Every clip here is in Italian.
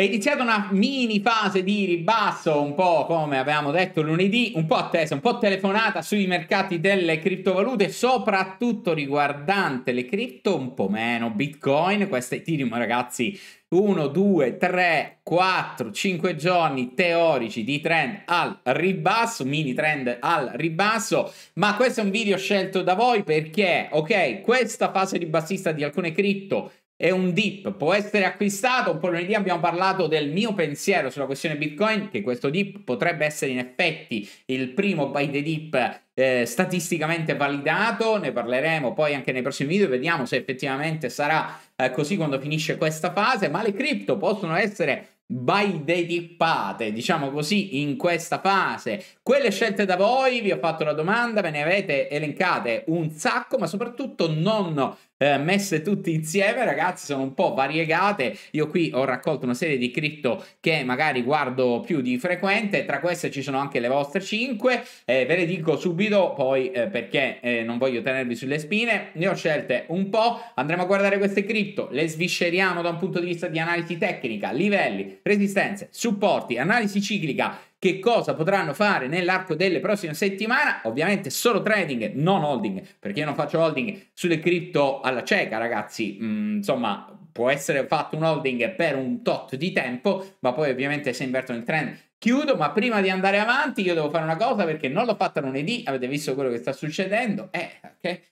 È iniziata una mini fase di ribasso, un po' come avevamo detto lunedì, un po' attesa, un po' telefonata sui mercati delle criptovalute, soprattutto riguardante le cripto, un po' meno Bitcoin, questa Ethereum ragazzi, 1, 2, 3, 4, 5 giorni teorici di trend al ribasso, mini trend al ribasso, ma questo è un video scelto da voi perché, ok, questa fase ribassista di alcune cripto è un dip, può essere acquistato. Un po' lunedì abbiamo parlato del mio pensiero sulla questione Bitcoin, che questo dip potrebbe essere in effetti il primo buy the dip eh, statisticamente validato, ne parleremo poi anche nei prossimi video, vediamo se effettivamente sarà eh, così quando finisce questa fase, ma le cripto possono essere by dedicate, diciamo così, in questa fase quelle scelte da voi, vi ho fatto la domanda, ve ne avete elencate un sacco, ma soprattutto non eh, messe tutte insieme, ragazzi, sono un po' variegate. Io qui ho raccolto una serie di cripto che magari guardo più di frequente, tra queste ci sono anche le vostre 5. Eh, ve le dico subito, poi eh, perché eh, non voglio tenervi sulle spine, ne ho scelte un po'. Andremo a guardare queste cripto, le svisceriamo da un punto di vista di analisi tecnica, livelli, resistenze, supporti, analisi ciclica che cosa potranno fare nell'arco delle prossime settimane. Ovviamente solo trading, non holding, perché io non faccio holding sulle cripto alla cieca, ragazzi. Mm, insomma, può essere fatto un holding per un tot di tempo, ma poi ovviamente se inverto il trend chiudo, ma prima di andare avanti io devo fare una cosa perché non l'ho fatta lunedì, avete visto quello che sta succedendo, è eh, okay.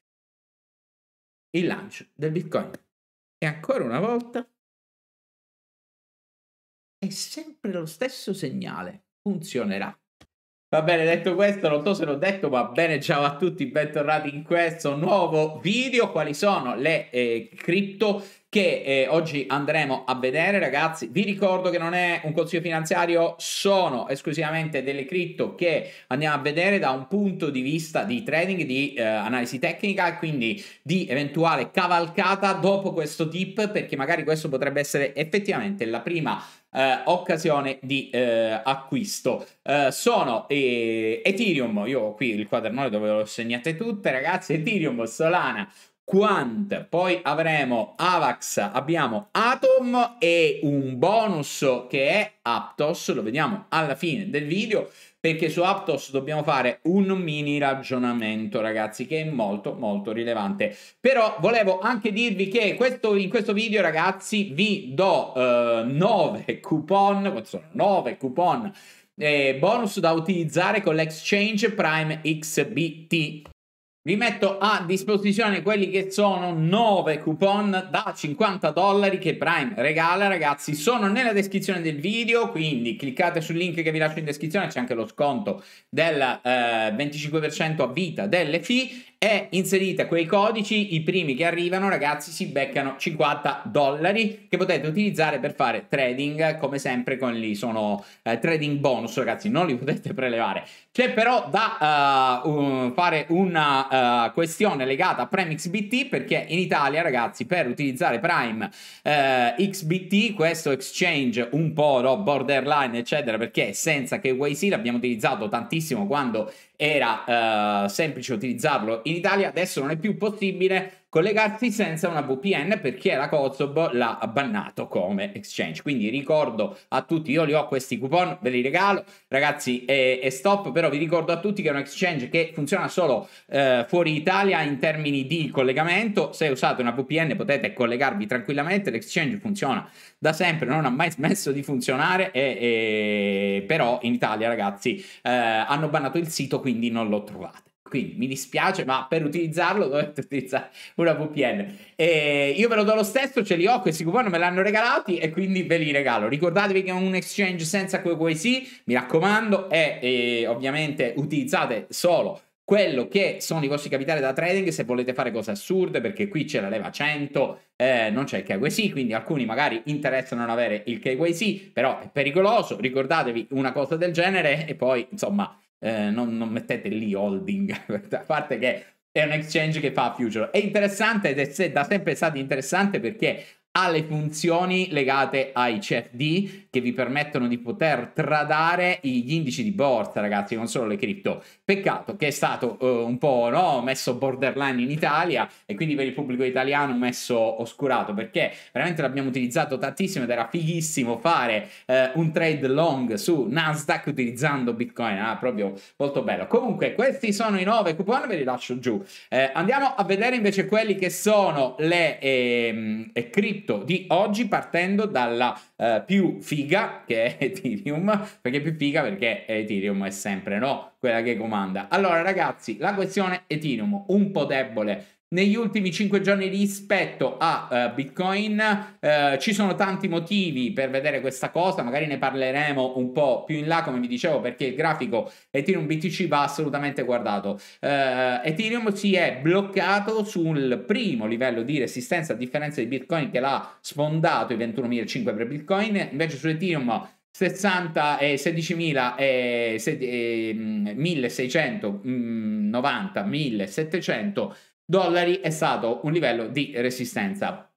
il lancio del Bitcoin. E ancora una volta è sempre lo stesso segnale funzionerà. Va bene, detto questo, non so se l'ho detto, va bene, ciao a tutti, bentornati in questo nuovo video. Quali sono le eh, cripto che eh, oggi andremo a vedere ragazzi vi ricordo che non è un consiglio finanziario sono esclusivamente delle cripto che andiamo a vedere da un punto di vista di trading di eh, analisi tecnica e quindi di eventuale cavalcata dopo questo tip perché magari questo potrebbe essere effettivamente la prima eh, occasione di eh, acquisto. Eh, sono eh, Ethereum, io ho qui il quadernone dove le ho segnate tutte, ragazzi, Ethereum, Solana, Quant, poi avremo Avax, abbiamo Atom e un bonus che è Aptos, lo vediamo alla fine del video perché su Aptos dobbiamo fare un mini ragionamento ragazzi che è molto molto rilevante però volevo anche dirvi che questo, in questo video ragazzi vi do eh, 9 coupon sono 9 coupon eh, bonus da utilizzare con l'exchange Prime XBT vi metto a disposizione quelli che sono 9 coupon da 50 dollari che Prime regala, ragazzi. Sono nella descrizione del video, quindi cliccate sul link che vi lascio in descrizione, c'è anche lo sconto del eh, 25% a vita delle fee e inserite quei codici, i primi che arrivano, ragazzi, si beccano 50 dollari che potete utilizzare per fare trading, come sempre con lì sono eh, trading bonus, ragazzi, non li potete prelevare. C'è però da uh, uh, fare una eh, questione legata a Prime XBT perché in Italia ragazzi per utilizzare Prime uh, eh, XBT questo exchange un po' no, borderline eccetera perché senza KYC l'abbiamo utilizzato tantissimo quando era uh, semplice utilizzarlo in Italia adesso non è più possibile collegarsi senza una VPN perché la Kosovo l'ha bannato come exchange. Quindi ricordo a tutti, io li ho questi coupon, ve li regalo, ragazzi, è, e stop, però vi ricordo a tutti che è un exchange che funziona solo eh, fuori Italia in termini di collegamento. Se usate una VPN potete collegarvi tranquillamente, l'exchange funziona da sempre, non ha mai smesso di funzionare, e, e... però in Italia, ragazzi, eh, hanno bannato il sito, quindi non lo trovate. Quindi mi dispiace, ma per utilizzarlo dovete utilizzare una VPN. E io ve lo do lo stesso, ce li ho, questi coupon me l'hanno regalati e quindi ve li regalo. Ricordatevi che è un exchange senza KYC, mi raccomando, e, e ovviamente utilizzate solo quello che sono i vostri capitali da trading se volete fare cose assurde perché qui c'è la leva 100 eh, non c'è il KYC quindi alcuni magari interessano non avere il KYC però è pericoloso ricordatevi una cosa del genere e poi insomma eh, non, non, mettete lì holding, a parte che è un exchange che fa future. È interessante ed è da sempre stato interessante perché le funzioni legate ai CFD che vi permettono di poter tradare gli indici di borsa, ragazzi, non solo le cripto. Peccato che è stato uh, un po' no, messo borderline in Italia e quindi per il pubblico italiano messo oscurato perché veramente l'abbiamo utilizzato tantissimo ed era fighissimo fare uh, un trade long su Nasdaq utilizzando Bitcoin, ah, proprio molto bello. Comunque, questi sono i 9 coupon, ve li lascio giù. Eh, andiamo a vedere invece quelli che sono le eh, cripto scritto di oggi partendo dalla eh, più figa che è Ethereum, perché più figa perché Ethereum è sempre no, quella che comanda. Allora ragazzi, la questione Ethereum un po' debole negli ultimi 5 giorni rispetto a uh, Bitcoin. Uh, ci sono tanti motivi per vedere questa cosa, magari ne parleremo un po' più in là, come vi dicevo, perché il grafico Ethereum BTC va assolutamente guardato. Uh, Ethereum si è bloccato sul primo livello di resistenza a differenza di Bitcoin che l'ha sfondato i 21.500 per Bitcoin, invece su Ethereum 60 e 16.000 e 1690, 1700 dollari è stato un livello di resistenza.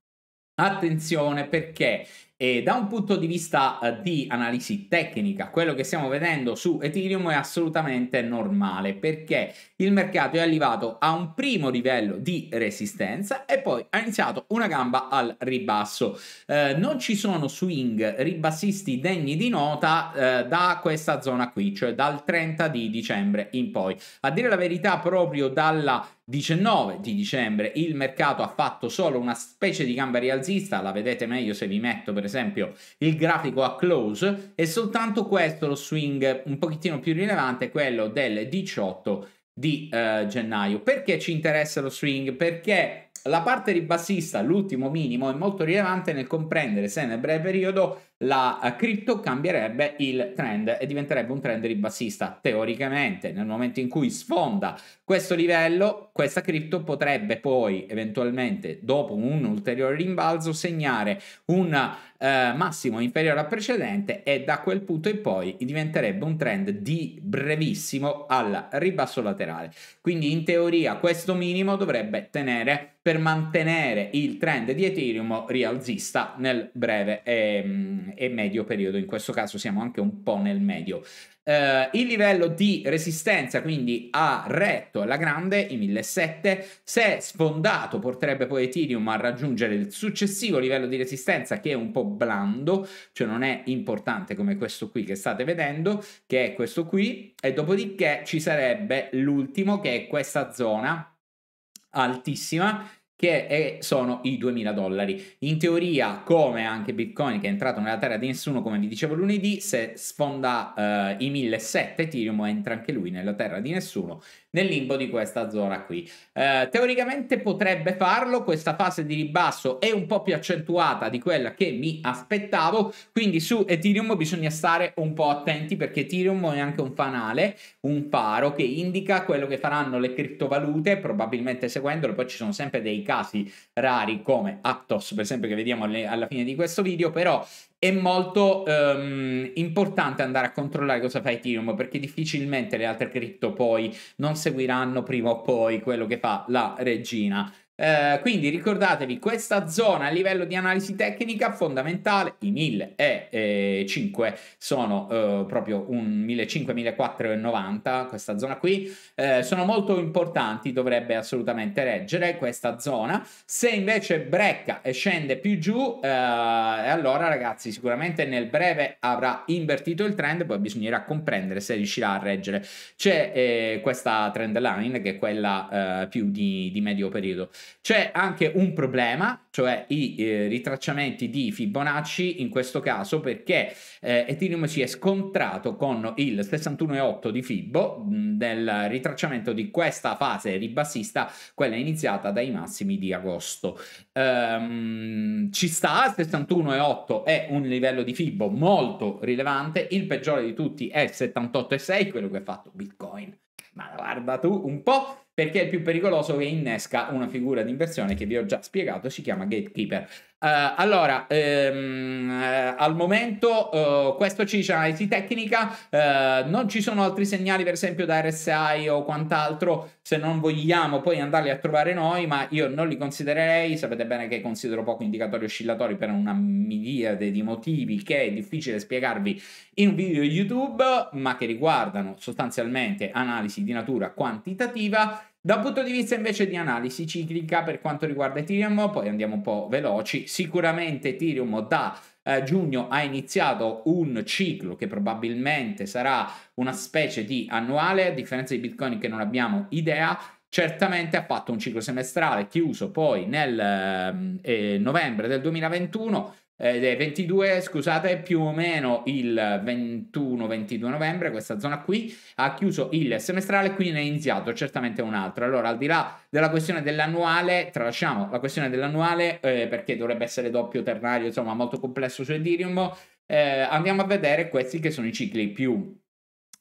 Attenzione perché e eh, da un punto di vista uh, di analisi tecnica, quello che stiamo vedendo su Ethereum è assolutamente normale perché il mercato è arrivato a un primo livello di resistenza e poi ha iniziato una gamba al ribasso. Uh, non ci sono swing ribassisti degni di nota uh, da questa zona qui, cioè dal 30 di dicembre in poi. A dire la verità, proprio dalla 19 di dicembre il mercato ha fatto solo una specie di gamba rialzista, la vedete meglio se vi metto per esempio il grafico a close e soltanto questo lo swing un pochettino più rilevante quello del 18 di eh, gennaio. Perché ci interessa lo swing? Perché la parte ribassista, l'ultimo minimo, è molto rilevante nel comprendere se nel breve periodo la eh, cripto cambierebbe il trend e diventerebbe un trend ribassista. Teoricamente, nel momento in cui sfonda questo livello, questa cripto potrebbe poi eventualmente, dopo un ulteriore rimbalzo, segnare un eh, massimo inferiore al precedente e da quel punto in poi diventerebbe un trend di brevissimo al ribasso laterale. Quindi in teoria questo minimo dovrebbe tenere per mantenere il trend di Ethereum rialzista nel breve e ehm, e medio periodo, in questo caso siamo anche un po' nel medio. Uh, il livello di resistenza quindi ha retto alla grande i 1007, se sfondato potrebbe poi Ethereum a raggiungere il successivo livello di resistenza che è un po' blando, cioè non è importante come questo qui che state vedendo, che è questo qui, e dopodiché ci sarebbe l'ultimo che è questa zona altissima che è, sono i 2000 dollari. In teoria, come anche Bitcoin che è entrato nella terra di nessuno, come vi dicevo lunedì, se sfonda eh, i 1700 Ethereum entra anche lui nella terra di nessuno nel limbo di questa zona qui. Eh, teoricamente potrebbe farlo, questa fase di ribasso è un po' più accentuata di quella che mi aspettavo, quindi su Ethereum bisogna stare un po' attenti perché Ethereum è anche un fanale, un faro che indica quello che faranno le criptovalute, probabilmente seguendolo, poi ci sono sempre dei casi rari come Aptos per esempio che vediamo alle, alla fine di questo video, però è molto um, importante andare a controllare cosa fa Ethereum perché difficilmente le altre cripto poi non seguiranno prima o poi quello che fa la regina eh, quindi ricordatevi, questa zona a livello di analisi tecnica fondamentale, i 1005 sono eh, proprio un 1500-1490, questa zona qui, eh, sono molto importanti, dovrebbe assolutamente reggere questa zona. Se invece brecca e scende più giù, eh, allora ragazzi sicuramente nel breve avrà invertito il trend, poi bisognerà comprendere se riuscirà a reggere. C'è eh, questa trend line che è quella eh, più di, di medio periodo. C'è anche un problema, cioè i eh, ritracciamenti di Fibonacci in questo caso perché eh, Ethereum si è scontrato con il 61,8 di Fibo mh, mm, del ritracciamento di questa fase ribassista, quella iniziata dai massimi di agosto. Ehm, ci sta, 61,8 è un livello di Fibo molto rilevante, il peggiore di tutti è 78,6, quello che ha fatto Bitcoin. Ma guarda tu un po' perché è il più pericoloso che innesca una figura di inversione che vi ho già spiegato, si chiama gatekeeper. Uh, allora, ehm, eh, al momento uh, questo ci dice analisi tecnica, uh, non ci sono altri segnali per esempio da RSI o quant'altro se non vogliamo poi andarli a trovare noi, ma io non li considererei, sapete bene che considero poco indicatori oscillatori per una miriade di motivi che è difficile spiegarvi in un video YouTube, ma che riguardano sostanzialmente analisi di natura quantitativa da un punto di vista invece di analisi ciclica per quanto riguarda Ethereum, poi andiamo un po' veloci, sicuramente Ethereum da eh, giugno ha iniziato un ciclo che probabilmente sarà una specie di annuale, a differenza di Bitcoin che non abbiamo idea, certamente ha fatto un ciclo semestrale chiuso poi nel ehm, eh, novembre del 2021 eh, 22, scusate, più o meno il 21-22 novembre, questa zona qui ha chiuso il semestrale, quindi ne è iniziato certamente un altro. Allora, al di là della questione dell'annuale, tralasciamo la questione dell'annuale eh, perché dovrebbe essere doppio ternario, insomma, molto complesso su Ethereum. Eh, andiamo a vedere questi che sono i cicli più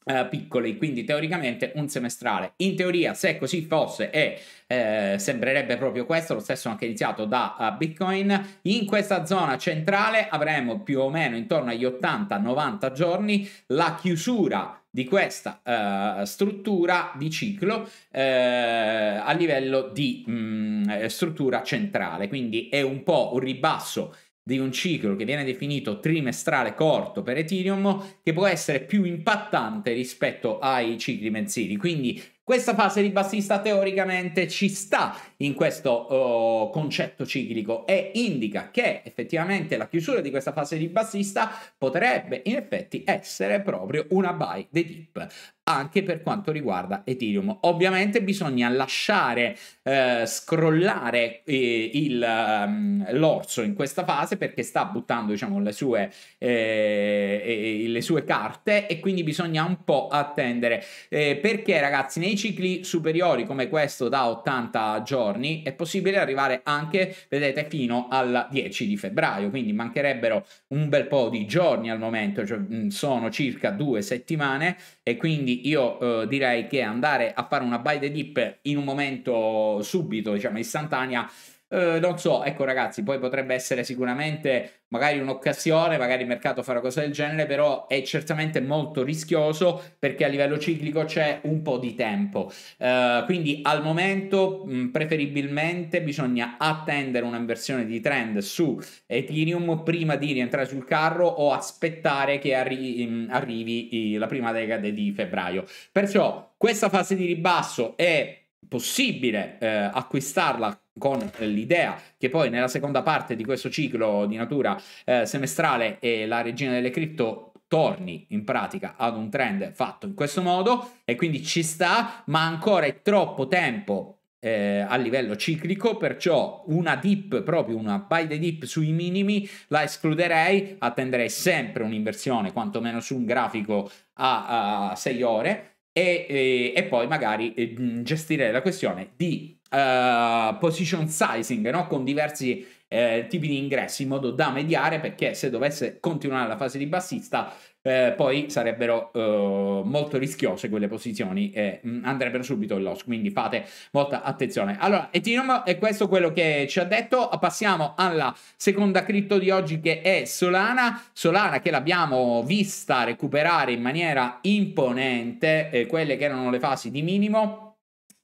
eh, piccoli, quindi teoricamente un semestrale. In teoria, se così fosse e eh, sembrerebbe proprio questo, lo stesso anche iniziato da uh, Bitcoin, in questa zona centrale avremo più o meno intorno agli 80-90 giorni la chiusura di questa uh, struttura di ciclo uh, a livello di mh, mm, struttura centrale, quindi è un po' un ribasso di un ciclo che viene definito trimestrale corto per Ethereum, che può essere più impattante rispetto ai cicli mensili. Quindi questa fase di bassista teoricamente ci sta in questo oh, concetto ciclico e indica che effettivamente la chiusura di questa fase di bassista potrebbe in effetti essere proprio una buy the dip anche per quanto riguarda Ethereum. Ovviamente bisogna lasciare eh, scrollare eh, il, um, l'orso in questa fase perché sta buttando diciamo, le, sue, eh, le, sue, carte e quindi bisogna un po' attendere eh, perché ragazzi nei cicli superiori come questo da 80 giorni è possibile arrivare anche, vedete, fino al 10 di febbraio, quindi mancherebbero un bel po' di giorni al momento, cioè, mm, sono circa due settimane e quindi io eh, direi che andare a fare una buy the dip in un momento subito, diciamo istantanea, eh, non so, ecco ragazzi, poi potrebbe essere sicuramente magari un'occasione, magari il mercato farà cose del genere, però è certamente molto rischioso perché a livello ciclico c'è un po' di tempo. Eh, quindi al momento mh, mm, preferibilmente bisogna attendere un'inversione di trend su Ethereum prima di rientrare sul carro o aspettare che arri mh, mm, arrivi la prima decade di febbraio. Perciò questa fase di ribasso è possibile eh, acquistarla con l'idea che poi nella seconda parte di questo ciclo di natura eh, semestrale e la regina delle cripto torni in pratica ad un trend fatto in questo modo e quindi ci sta, ma ancora è troppo tempo eh, a livello ciclico, perciò una dip, proprio una buy the dip sui minimi, la escluderei, attenderei sempre un'inversione, quantomeno su un grafico a, a 6 ore, e, e, eh, e poi magari eh, gestire la questione di uh, position sizing no? con diversi eh, tipi di ingressi in modo da mediare perché se dovesse continuare la fase di bassista eh, poi sarebbero eh, molto rischiose quelle posizioni e mh, mm, andrebbero subito in loss, quindi fate molta attenzione. Allora, Ethereum è questo quello che ci ha detto, passiamo alla seconda cripto di oggi che è Solana, Solana che l'abbiamo vista recuperare in maniera imponente eh, quelle che erano le fasi di minimo.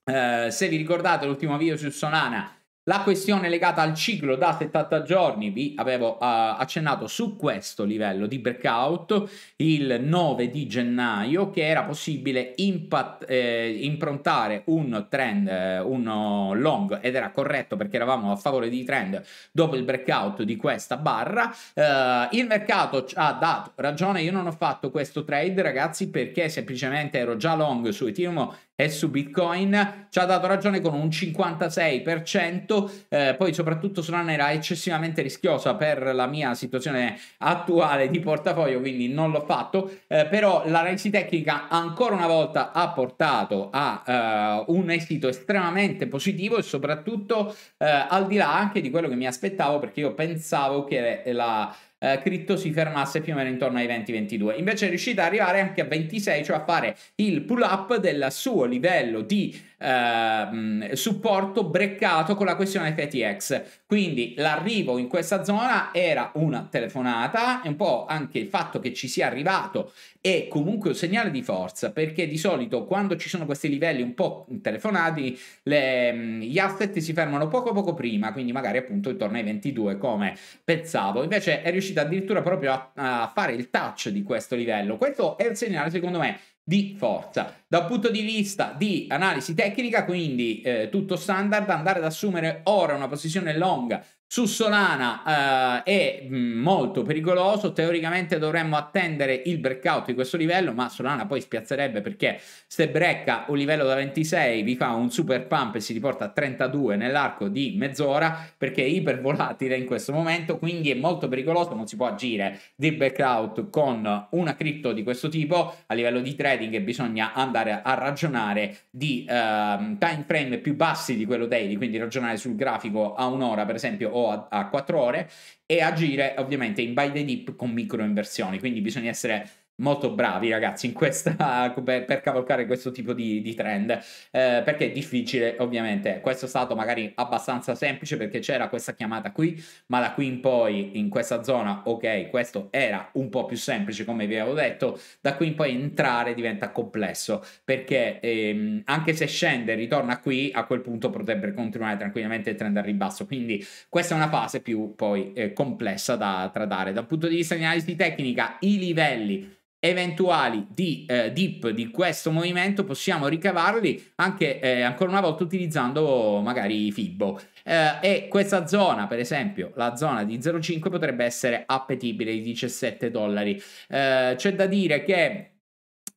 Eh, se vi ricordate l'ultimo video su Solana la questione legata al ciclo da 70 giorni, vi avevo uh, accennato su questo livello di breakout il 9 di gennaio che era possibile impatt- eh, improntare un trend, eh, uno long ed era corretto perché eravamo a favore di trend dopo il breakout di questa barra. Uh, il mercato ha dato ragione, io non ho fatto questo trade ragazzi perché semplicemente ero già long su Ethereum è su Bitcoin, ci ha dato ragione con un 56%, eh, poi soprattutto Solana era eccessivamente rischiosa per la mia situazione attuale di portafoglio, quindi non l'ho fatto, eh, però l'analisi tecnica ancora una volta ha portato a eh, un esito estremamente positivo e soprattutto eh, al di là anche di quello che mi aspettavo perché io pensavo che la eh, cripto si fermasse più o meno intorno ai 20-22. Invece è riuscita ad arrivare anche a 26, cioè a fare il pull up del suo livello di eh, supporto breccato con la questione FTX. Quindi l'arrivo in questa zona era una telefonata e un po' anche il fatto che ci sia arrivato è comunque un segnale di forza perché di solito quando ci sono questi livelli un po' telefonati le, mm, gli asset si fermano poco poco prima, quindi magari appunto intorno ai 22 come pensavo. Invece è riuscito addirittura proprio a, a fare il touch di questo livello. Questo è il segnale secondo me di forza. Da un punto di vista di analisi tecnica, quindi eh, tutto standard, andare ad assumere ora una posizione long su Solana eh, è mm, molto pericoloso, teoricamente dovremmo attendere il breakout di questo livello, ma Solana poi spiazzerebbe perché se brecca un livello da 26 vi fa un super pump e si riporta a 32 nell'arco di mezz'ora perché è ipervolatile in questo momento, quindi è molto pericoloso, non si può agire di breakout con una cripto di questo tipo a livello di trading bisogna andare a ragionare di eh, time frame più bassi di quello daily, quindi ragionare sul grafico a un'ora per esempio o a, a 4 ore e agire ovviamente in buy the dip con micro inversioni quindi bisogna essere molto bravi ragazzi questa, per, per, cavalcare questo tipo di, di trend eh, perché è difficile ovviamente questo è stato magari abbastanza semplice perché c'era questa chiamata qui ma da qui in poi in questa zona ok questo era un po' più semplice come vi avevo detto da qui in poi entrare diventa complesso perché ehm, anche se scende e ritorna qui a quel punto potrebbe continuare tranquillamente il trend al ribasso quindi questa è una fase più poi eh, complessa da tradare dal punto di vista di analisi tecnica i livelli eventuali di eh, dip di questo movimento possiamo ricavarli anche eh, ancora una volta utilizzando magari Fibbo eh, e questa zona per esempio la zona di 0,5 potrebbe essere appetibile di 17 dollari eh, c'è da dire che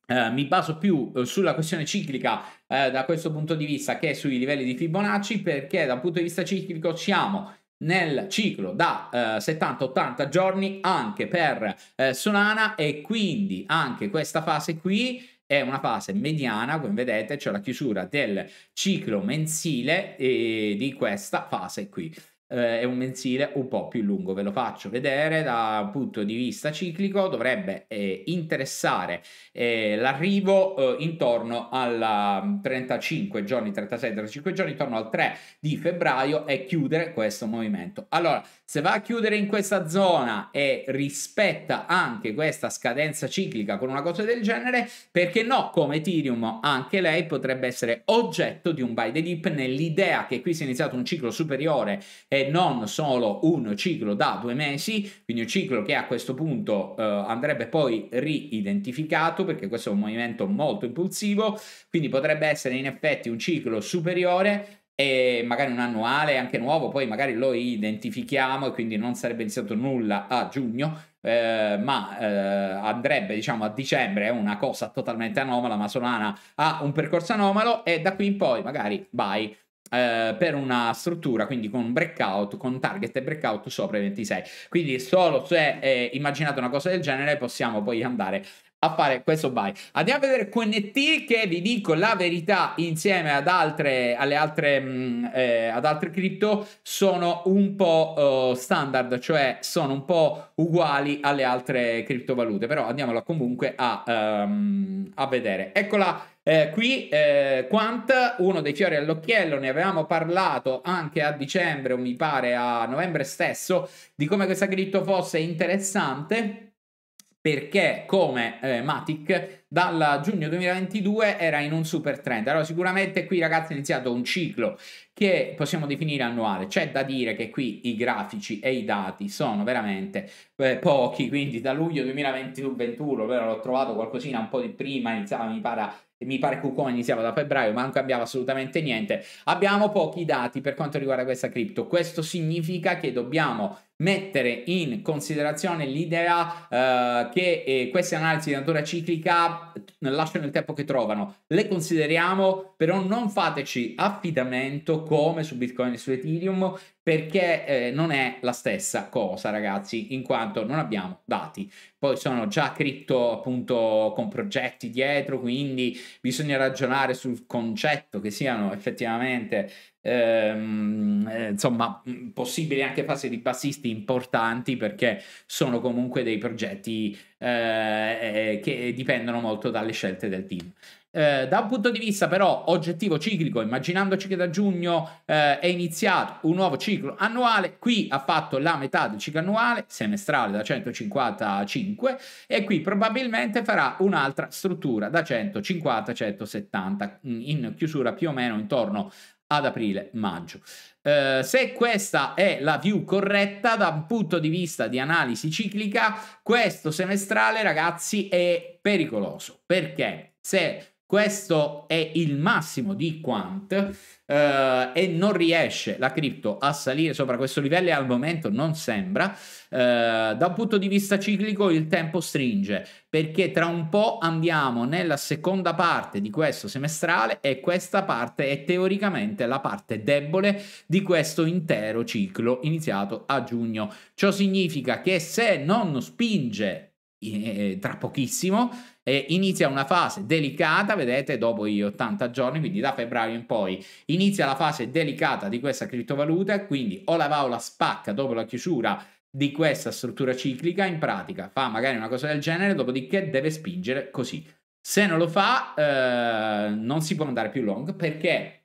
Uh, mi baso più eh, sulla questione ciclica uh, da questo punto di vista che sui livelli di Fibonacci perché dal punto di vista ciclico siamo nel ciclo da eh, 70-80 giorni anche per eh, Solana e quindi anche questa fase qui è una fase mediana, come vedete, c'è cioè la chiusura del ciclo mensile eh, di questa fase qui eh, è un mensile un po' più lungo, ve lo faccio vedere da un punto di vista ciclico, dovrebbe eh, interessare eh, l'arrivo eh, intorno al 35 mm, giorni, 36, 35 giorni, intorno al 3 di febbraio e chiudere questo movimento. Allora, se va a chiudere in questa zona e rispetta anche questa scadenza ciclica con una cosa del genere, perché no, come Ethereum anche lei potrebbe essere oggetto di un buy the dip nell'idea che qui si è iniziato un ciclo superiore e eh, non solo un ciclo da due mesi, quindi un ciclo che a questo punto eh, andrebbe poi riidentificato perché questo è un movimento molto impulsivo, quindi potrebbe essere in effetti un ciclo superiore e magari un annuale anche nuovo, poi magari lo identifichiamo e quindi non sarebbe iniziato nulla a giugno, eh, ma eh, andrebbe diciamo a dicembre, è una cosa totalmente anomala, ma Solana ha un percorso anomalo e da qui in poi magari vai eh, per una struttura, quindi con un breakout, con target e breakout sopra i 26. Quindi solo se eh, immaginate una cosa del genere possiamo poi andare a fare questo buy. Andiamo a vedere QNT che vi dico la verità insieme ad altre, alle altre, mh, mm, eh, ad altre cripto sono un po' uh, standard, cioè sono un po' uguali alle altre criptovalute, però andiamola comunque a, um, a vedere. Eccola eh, qui eh, Quant, uno dei fiori all'occhiello, ne avevamo parlato anche a dicembre o mi pare a novembre stesso di come questa cripto fosse interessante perché come eh, Matic dal giugno 2022 era in un super trend. Allora sicuramente qui ragazzi è iniziato un ciclo che possiamo definire annuale. C'è da dire che qui i grafici e i dati sono veramente eh, pochi, quindi da luglio 2021, però l'ho trovato qualcosina un po' di prima, iniziava mi pare mi pare KuCoin iniziava da febbraio, ma non cambiava assolutamente niente. Abbiamo pochi dati per quanto riguarda questa cripto. Questo significa che dobbiamo mettere in considerazione l'idea eh, che eh, queste analisi di natura ciclica eh, lasciano il tempo che trovano, le consideriamo, però non fateci affidamento come su Bitcoin e su Ethereum perché eh, non è la stessa cosa ragazzi in quanto non abbiamo dati poi sono già cripto appunto con progetti dietro quindi bisogna ragionare sul concetto che siano effettivamente ehm, eh, insomma, mm, possibili anche fasi di passisti importanti perché sono comunque dei progetti eh, eh, che dipendono molto dalle scelte del team. Eh, da un punto di vista però oggettivo ciclico, immaginandoci che da giugno eh, è iniziato un nuovo ciclo annuale, qui ha fatto la metà del ciclo annuale, semestrale da 155 e qui probabilmente farà un'altra struttura da 150 a 170 mm, in chiusura più o meno intorno ad aprile-maggio. Eh, se questa è la view corretta da un punto di vista di analisi ciclica, questo semestrale, ragazzi, è pericoloso perché se questo è il massimo di quant eh, e non riesce la cripto a salire sopra questo livello e al momento non sembra. Eh, da un punto di vista ciclico il tempo stringe perché tra un po' andiamo nella seconda parte di questo semestrale e questa parte è teoricamente la parte debole di questo intero ciclo iniziato a giugno. Ciò significa che se non spinge eh, tra pochissimo eh, inizia una fase delicata vedete dopo gli 80 giorni quindi da febbraio in poi inizia la fase delicata di questa criptovaluta quindi o la va o la spacca dopo la chiusura di questa struttura ciclica in pratica fa magari una cosa del genere dopodiché deve spingere così se non lo fa eh, non si può andare più long perché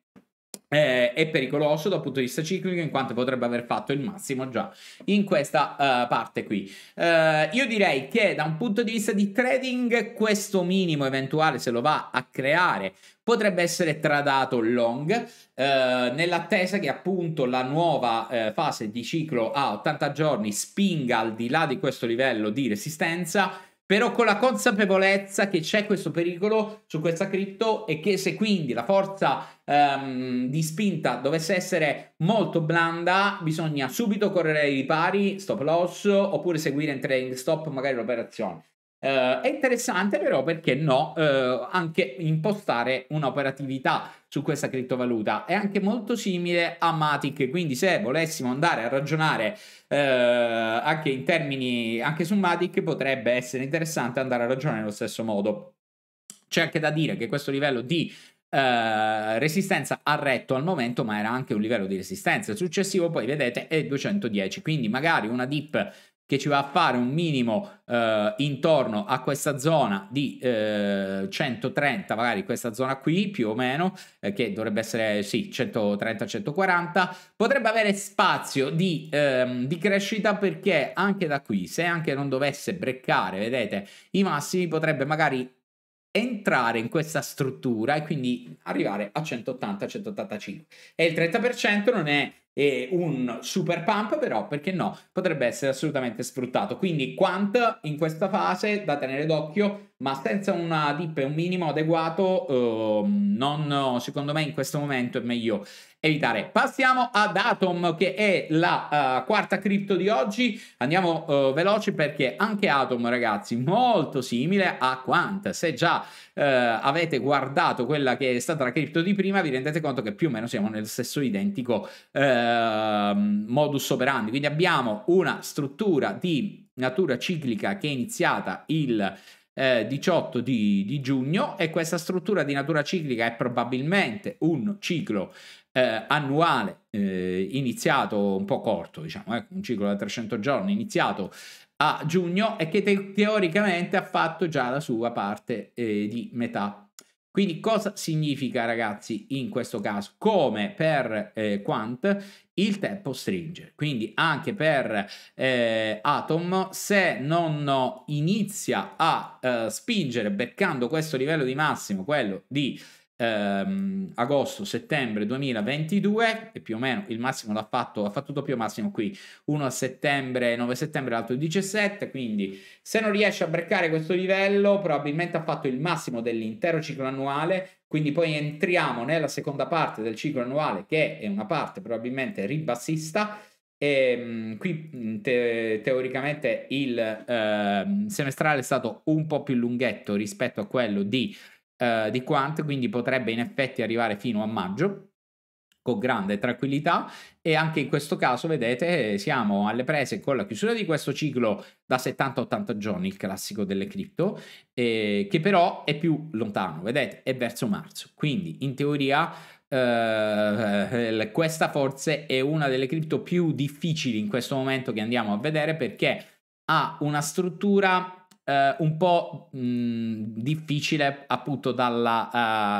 eh, è pericoloso dal punto di vista ciclico in quanto potrebbe aver fatto il massimo già in questa uh, parte qui. Uh, io direi che da un punto di vista di trading questo minimo eventuale se lo va a creare potrebbe essere tradato long eh, nell'attesa che appunto la nuova eh, fase di ciclo a 80 giorni spinga al di là di questo livello di resistenza però con la consapevolezza che c'è questo pericolo su questa cripto e che se quindi la forza um, di spinta dovesse essere molto blanda, bisogna subito correre ai ripari, stop loss, oppure seguire in trading stop magari l'operazione. Eh, è interessante però perché no, eh, anche impostare un'operatività su questa criptovaluta è anche molto simile a Matic, quindi se volessimo andare a ragionare eh, anche in termini anche su Matic potrebbe essere interessante andare a ragionare nello stesso modo. C'è anche da dire che questo livello di Uh, resistenza ha retto al momento, ma era anche un livello di resistenza. Il successivo, poi vedete, è 210. Quindi magari una dip che ci va a fare un minimo eh, intorno a questa zona di eh, 130, magari questa zona qui più o meno, eh, che dovrebbe essere sì 130-140, potrebbe avere spazio di, ehm, di, crescita perché anche da qui, se anche non dovesse breccare, vedete, i massimi potrebbe magari entrare in questa struttura e quindi arrivare a 180-185 e il 30% non è e un super pump, però perché no, potrebbe essere assolutamente sfruttato. Quindi Quant in questa fase da tenere d'occhio, ma senza una dip e un minimo adeguato, eh, non, secondo me in questo momento è meglio evitare. Passiamo ad Atom che è la uh, quarta cripto di oggi. Andiamo uh, veloci perché anche Atom, ragazzi, molto simile a Quant. Se già uh, avete guardato quella che è stata la cripto di prima, vi rendete conto che più o meno siamo nel stesso identico eh, eh, modus operandi. Quindi abbiamo una struttura di natura ciclica che è iniziata il eh, 18 di, di, giugno e questa struttura di natura ciclica è probabilmente un ciclo eh, annuale eh, iniziato un po' corto, diciamo, eh, un ciclo da 300 giorni iniziato a giugno e che te teoricamente ha fatto già la sua parte eh, di metà quindi cosa significa ragazzi in questo caso? Come per eh, Quant il tempo stringe, quindi anche per eh, Atom se non inizia a eh, spingere beccando questo livello di massimo, quello di ehm, agosto-settembre 2022 e più o meno il massimo l'ha fatto, ha fatto doppio massimo qui 1 settembre, 9 settembre, l'altro 17, quindi se non riesce a breccare questo livello probabilmente ha fatto il massimo dell'intero ciclo annuale, quindi poi entriamo nella seconda parte del ciclo annuale che è una parte probabilmente ribassista. E, ehm, qui mm, te- teoricamente il eh, semestrale è stato un po' più lunghetto rispetto a quello di eh, di Quant, quindi potrebbe in effetti arrivare fino a maggio con grande tranquillità e anche in questo caso vedete siamo alle prese con la chiusura di questo ciclo da 70-80 giorni il classico delle cripto eh, che però è più lontano vedete è verso marzo quindi in teoria eh, eh, questa forse è una delle cripto più difficili in questo momento che andiamo a vedere perché ha una struttura eh, un po' mh, difficile appunto dalla,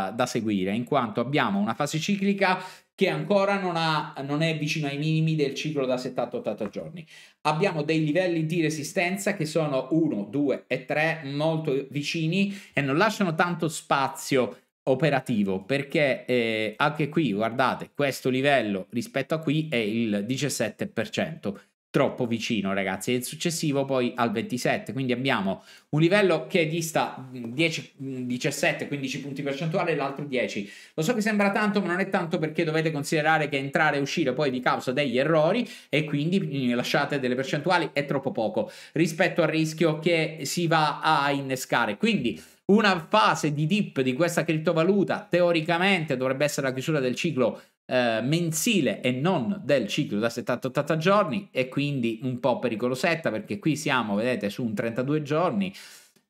uh, eh, da seguire, in quanto abbiamo una fase ciclica che ancora non, ha, non è vicino ai minimi del ciclo da 70-80 giorni. Abbiamo dei livelli di resistenza che sono 1, 2 e 3 molto vicini e non lasciano tanto spazio operativo perché eh, anche qui guardate questo livello rispetto a qui è il 17% troppo vicino, ragazzi. E il successivo poi al 27. Quindi abbiamo un livello che dista 10, 17, 15 punti percentuali e l'altro 10. Lo so che sembra tanto, ma non è tanto perché dovete considerare che entrare e uscire poi di causa degli errori e quindi mm, lasciate delle percentuali è troppo poco rispetto al rischio che si va a innescare. Quindi una fase di dip di questa criptovaluta teoricamente dovrebbe essere la chiusura del ciclo eh, mensile e non del ciclo da 70-80 giorni e quindi un po' pericolosetta perché qui siamo, vedete, su un 32 giorni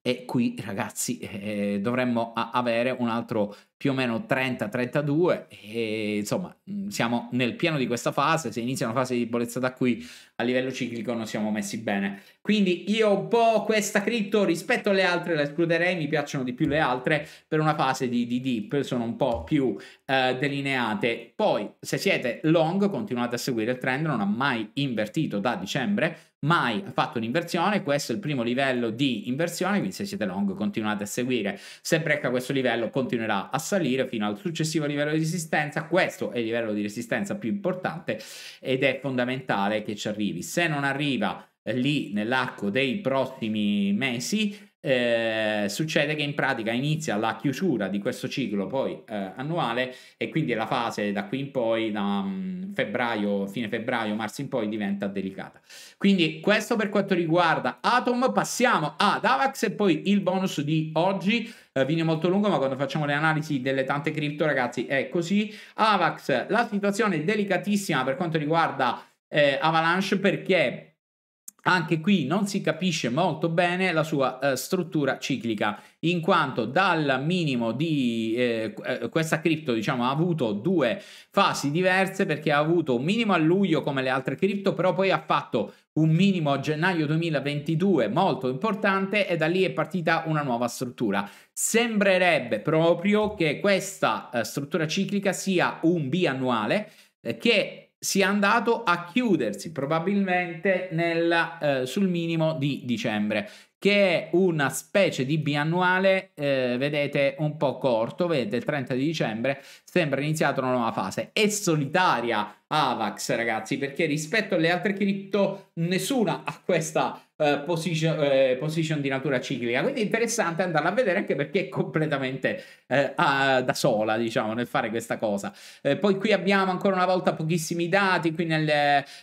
e qui ragazzi eh, dovremmo avere un altro più o meno 30-32 e insomma mm, siamo nel pieno di questa fase, se inizia una fase di debolezza da qui a livello ciclico non siamo messi bene. Quindi io un po' questa cripto rispetto alle altre la escluderei, mi piacciono di più le altre per una fase di, di deep, sono un po' più eh, delineate. Poi se siete long continuate a seguire il trend, non ha mai invertito da dicembre, mai ha fatto un'inversione, questo è il primo livello di inversione, quindi se siete long continuate a seguire, se brecca questo livello continuerà a salire salire fino al successivo livello di resistenza. Questo è il livello di resistenza più importante ed è fondamentale che ci arrivi. Se non arriva eh, lì nell'arco dei prossimi mesi eh, succede che in pratica inizia la chiusura di questo ciclo poi eh, annuale e quindi la fase da qui in poi, da um, febbraio, fine febbraio, marzo in poi diventa delicata. Quindi questo per quanto riguarda Atom, passiamo ad Avax e poi il bonus di oggi. Eh, viene molto lungo, ma quando facciamo le analisi delle tante cripto, ragazzi, è così. Avax, la situazione è delicatissima per quanto riguarda eh, Avalanche perché anche qui non si capisce molto bene la sua eh, struttura ciclica, in quanto dal minimo di eh, eh, questa cripto diciamo, ha avuto due fasi diverse perché ha avuto un minimo a luglio come le altre cripto, però poi ha fatto un minimo a gennaio 2022 molto importante e da lì è partita una nuova struttura. Sembrerebbe proprio che questa eh, struttura ciclica sia un biannuale eh, che sia andato a chiudersi probabilmente nel, eh, sul minimo di dicembre che è una specie di biannuale, eh, vedete, un po' corto, vedete, il 30 di dicembre sembra iniziata una nuova fase. È solitaria AVAX, ragazzi, perché rispetto alle altre cripto nessuna ha questa eh, position, eh, position, di natura ciclica. Quindi è interessante andarla a vedere anche perché è completamente eh, a, da sola, diciamo, nel fare questa cosa. Eh, poi qui abbiamo ancora una volta pochissimi dati. Qui nel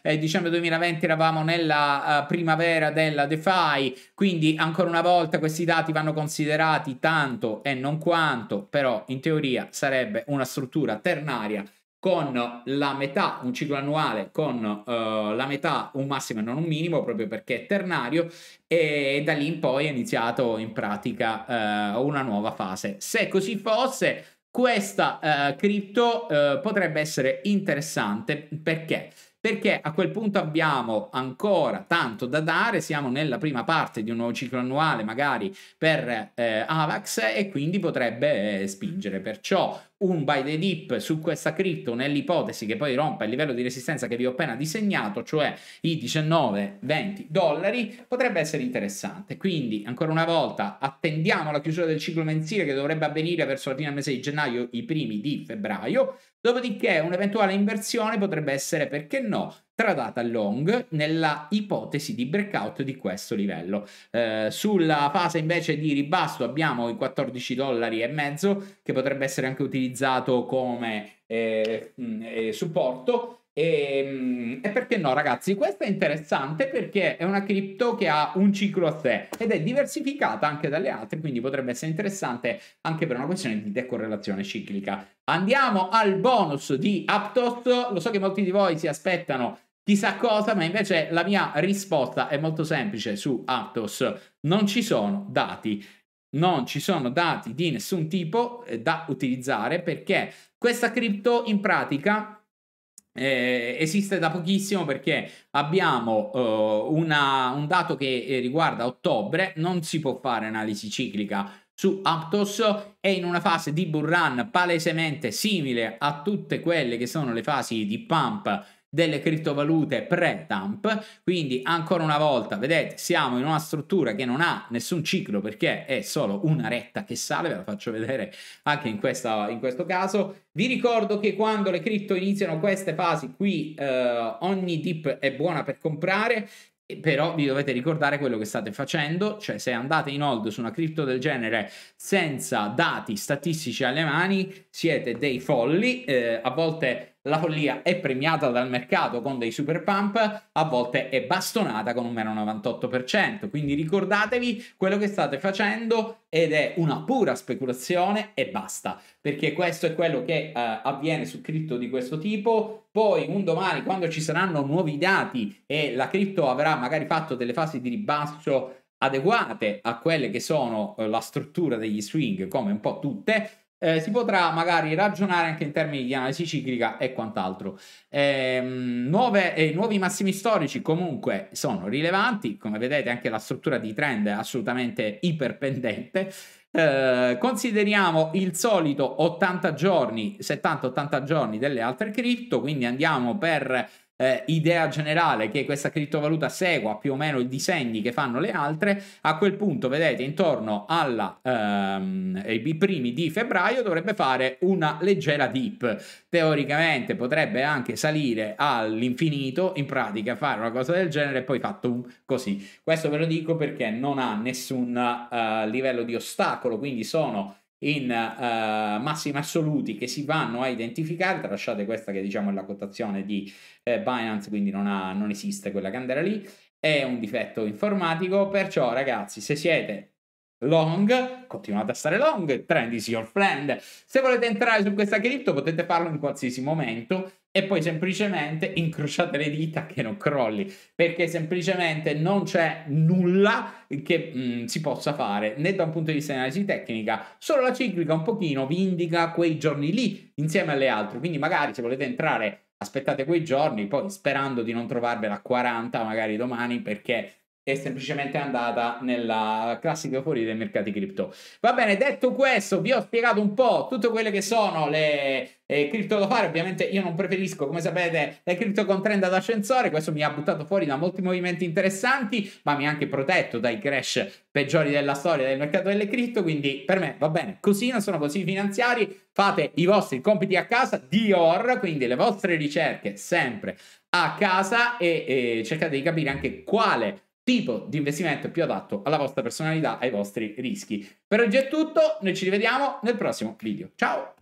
eh, dicembre 2020 eravamo nella eh, primavera della DeFi, quindi ancora una volta questi dati vanno considerati tanto e non quanto, però in teoria sarebbe una struttura ternaria con la metà un ciclo annuale, con uh, la metà un massimo e non un minimo, proprio perché è ternario, e da lì in poi è iniziato in pratica uh, una nuova fase. Se così fosse, questa uh, cripto potrebbe essere interessante perché? perché a quel punto abbiamo ancora tanto da dare, siamo nella prima parte di un nuovo ciclo annuale magari per eh, Avax e quindi potrebbe eh, spingere. Perciò un buy the dip su questa cripto nell'ipotesi che poi rompa il livello di resistenza che vi ho appena disegnato, cioè i 19-20 dollari, potrebbe essere interessante. Quindi, ancora una volta, attendiamo la chiusura del ciclo mensile che dovrebbe avvenire verso la fine del mese di gennaio, i primi di febbraio. Dopodiché un'eventuale inversione potrebbe essere, perché no, tradata long nella ipotesi di breakout di questo livello. Eh, sulla fase invece di ribasso abbiamo i 14 dollari e mezzo che potrebbe essere anche utilizzato come eh, mm, eh supporto e, ehm, e, perché no, ragazzi? Questa è interessante perché è una cripto che ha un ciclo a sé ed è diversificata anche dalle altre, quindi potrebbe essere interessante anche per una questione di decorrelazione ciclica. Andiamo al bonus di Aptos. Lo so che molti di voi si aspettano chissà cosa, ma invece la mia risposta è molto semplice su Aptos. Non ci sono dati non ci sono dati di nessun tipo eh, da utilizzare perché questa cripto in pratica eh, esiste da pochissimo perché abbiamo eh, una, un dato che eh, riguarda ottobre, non si può fare analisi ciclica su Aptos, è in una fase di bull run palesemente simile a tutte quelle che sono le fasi di pump delle criptovalute pre-dump, quindi ancora una volta, vedete, siamo in una struttura che non ha nessun ciclo perché è solo una retta che sale, ve la faccio vedere anche in, questa, in questo caso. Vi ricordo che quando le cripto iniziano queste fasi qui, eh, ogni dip è buona per comprare, però vi dovete ricordare quello che state facendo, cioè se andate in hold su una cripto del genere senza dati statistici alle mani, siete dei folli, eh, a volte la follia è premiata dal mercato con dei super pump, a volte è bastonata con un meno 98%. Quindi ricordatevi quello che state facendo ed è una pura speculazione e basta, perché questo è quello che eh, avviene su cripto di questo tipo. Poi un domani, quando ci saranno nuovi dati e la cripto avrà magari fatto delle fasi di ribasso adeguate a quelle che sono eh, la struttura degli swing, come un po' tutte, eh, si potrà magari ragionare anche in termini di analisi ciclica e quant'altro. Eh, nuove, eh, nuovi massimi storici comunque sono rilevanti, come vedete anche la struttura di trend è assolutamente iperpendente. Eh, consideriamo il solito 80 giorni, 70-80 giorni delle altre cripto, quindi andiamo per eh, idea generale che questa criptovaluta segua più o meno i disegni che fanno le altre, a quel punto vedete intorno alla, ehm, ai primi di febbraio dovrebbe fare una leggera dip. Teoricamente potrebbe anche salire all'infinito, in pratica fare una cosa del genere e poi fatto un così. Questo ve lo dico perché non ha nessun eh, livello di ostacolo, quindi sono in uh, massimi assoluti che si vanno a identificare, tralasciate questa che diciamo è la quotazione di eh, Binance, quindi non, ha, non esiste quella candela lì, è un difetto informatico, perciò ragazzi se siete long, continuate a stare long, trend is your friend. Se volete entrare su questa cripto potete farlo in qualsiasi momento e poi semplicemente incrociate le dita che non crolli, perché semplicemente non c'è nulla che mh, mm, si possa fare né da un punto di vista di analisi tecnica, solo la ciclica un pochino vi indica quei giorni lì insieme alle altre, quindi magari se volete entrare aspettate quei giorni, poi sperando di non trovarvela a 40 magari domani perché è semplicemente andata nella classica euforia dei mercati cripto. Va bene, detto questo, vi ho spiegato un po' tutte quelle che sono le eh, cripto da fare. Ovviamente io non preferisco, come sapete, le cripto con trend ad ascensore. Questo mi ha buttato fuori da molti movimenti interessanti, ma mi ha anche protetto dai crash peggiori della storia del mercato delle cripto. Quindi per me va bene così, non sono così finanziari. Fate i vostri compiti a casa, Dior, quindi le vostre ricerche sempre a casa e, e cercate di capire anche quale tipo di investimento più adatto alla vostra personalità, ai vostri rischi. Per oggi è tutto, noi ci rivediamo nel prossimo video. Ciao!